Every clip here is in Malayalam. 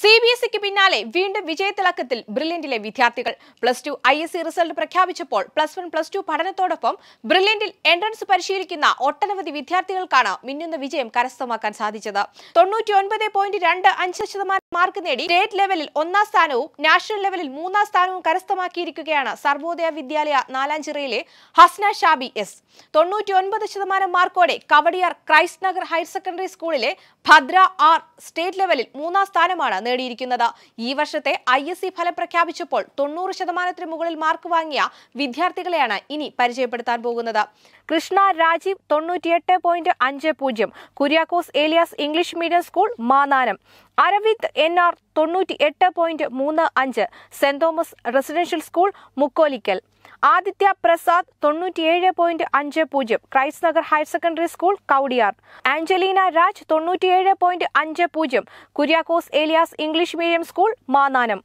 സി ബി എസ് ഇക്ക് പിന്നാലെ വീണ്ടും വിജയത്തിളക്കത്തിൽ ബ്രില്യന്റിലെ വിദ്യാർത്ഥികൾ plus two I S C result പ്രഖ്യാപിച്ചപ്പോൾ പ്ലസ് വൺ പ്ലസ് ടു പഠനത്തോടൊപ്പം ബ്രില്യന്റിൽ എൻട്രൻസ് പരിശീലിക്കുന്ന ഒട്ടനവധി വിദ്യാർത്ഥികൾക്കാണ് മിന്നുന്ന വിജയം കരസ്ഥമാക്കാൻ സാധിച്ചത് തൊണ്ണൂറ്റിയൊൻപത് മാർക്ക് നേടി സ്റ്റേറ്റ് ലെവലിൽ ഒന്നാം സ്ഥാനവും നാഷണൽ ലെവലിൽ മൂന്നാം സ്ഥാനവും കരസ്ഥമാക്കിയിരിക്കുകയാണ് സർവോദയ വിദ്യാലയ നാലാഞ്ചിറയിലെ ഹസ്ന ഷാബി എസ് തൊണ്ണൂറ്റിയൊൻപത് ശതമാനം മാർക്കോടെ Kowdiar Christ Nagar higher secondary സ്കൂളിലെ ഭദ്ര ആർ സ്റ്റേറ്റ് ലെവലിൽ മൂന്നാം സ്ഥാനമാണ് നേടിയിരിക്കുന്നത് ഈ വർഷത്തെ ഐ എസ് സി ഫലം പ്രഖ്യാപിച്ചപ്പോൾ തൊണ്ണൂറ് ശതമാനത്തിന് മുകളിൽ മാർക്ക് വാങ്ങിയ വിദ്യാർത്ഥികളെയാണ് ഇനി പരിചയപ്പെടുത്താൻ പോകുന്നത് കൃഷ്ണ രാജീവ് തൊണ്ണൂറ്റിയെട്ട് പോയിന്റ് അഞ്ച് പൂജ്യം Kuriakose Elias English medium school Mannanam Aravind N R തൊണ്ണൂറ്റി എട്ട് പോയിന്റ് മൂന്ന് അഞ്ച് saint Thomas residential school Mukkolakkal Aditya Prasad തൊണ്ണൂറ്റിയേഴ് പോയിന്റ് അഞ്ച് പൂജ്യം Christ Nagar higher secondary school Kowdiar Angelina Raj തൊണ്ണൂറ്റിയേഴ് പോയിന്റ് അഞ്ച് പൂജ്യം Kuriakose Elias English medium school Mannanam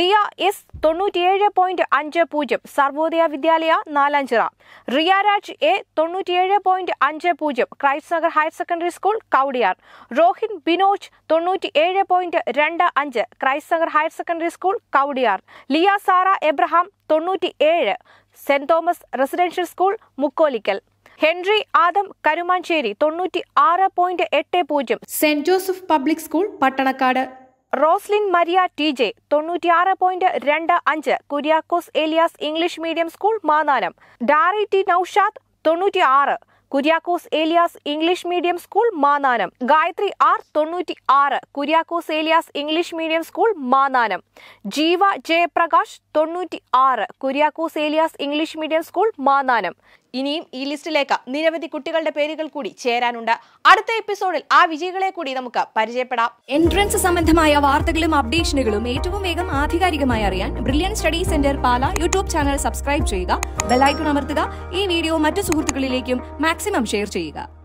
Diya S തൊണ്ണൂറ്റിയേഴ് പോയിന്റ് അഞ്ച് പൂജ്യം സർവോദയ വിദ്യാലയ നാലാഞ്ചിറ റിയ രാജ് എ തൊണ്ണൂറ്റിയേഴ് പോയിന്റ് അഞ്ച് പൂജ്യം Christ Nagar higher secondary school Kowdiar റോഹിൻ Binoj തൊണ്ണൂറ്റിയേഴ് പതിനേഴ് പോയിന്റ് രണ്ട് അഞ്ച് Christ Nagar higher secondary school Kowdiar Liya Sara Abraham തൊണ്ണൂറ്റി ഏഴ് saint Thomas residential school Mukkolakkal Henry Adam Karumancheri തൊണ്ണൂറ്റി ആറ് പോയിന്റ് എട്ട് പൂജ്യം saint Joseph public school Pattanakkad Roslin Maria T J തൊണ്ണൂറ്റി ആറ് പോയിന്റ് രണ്ട് അഞ്ച് Kuriakose Elias English medium school Mannanam Dari T Naushad തൊണ്ണൂറ്റി ആറ് Kuriakose Elias English medium school Mannanam Gayathri R തൊണ്ണൂറ്റി ആറ് Kuriakose Elias English medium school മാനാനം Jeeva Jayaprakash തൊണ്ണൂറ്റി ആറ് Kuriakose Elias English medium school Mannanam ഇനിയും ഈ ലിസ്റ്റിലേക്ക് നിരവധി കുട്ടികളുടെ പേരുകൾ കൂടി ചേരാനുണ്ട് അടുത്ത എപ്പിസോഡിൽ ആ വിജയികളെ കൂടി നമുക്ക് പരിചയപ്പെടാം എൻട്രൻസ് സംബന്ധമായ വാർത്തകളും അപ്ഡേഷനുകളും ഏറ്റവും വേഗം ആധികാരികമായി അറിയാൻ brilliant study centre Pala YouTube channel subscribe ചെയ്യുക ഐക്കൺ അമർത്തുക ഈ വീഡിയോ മറ്റു സുഹൃത്തുക്കളിലേക്കും മാക്സിമം ഷെയർ ചെയ്യുക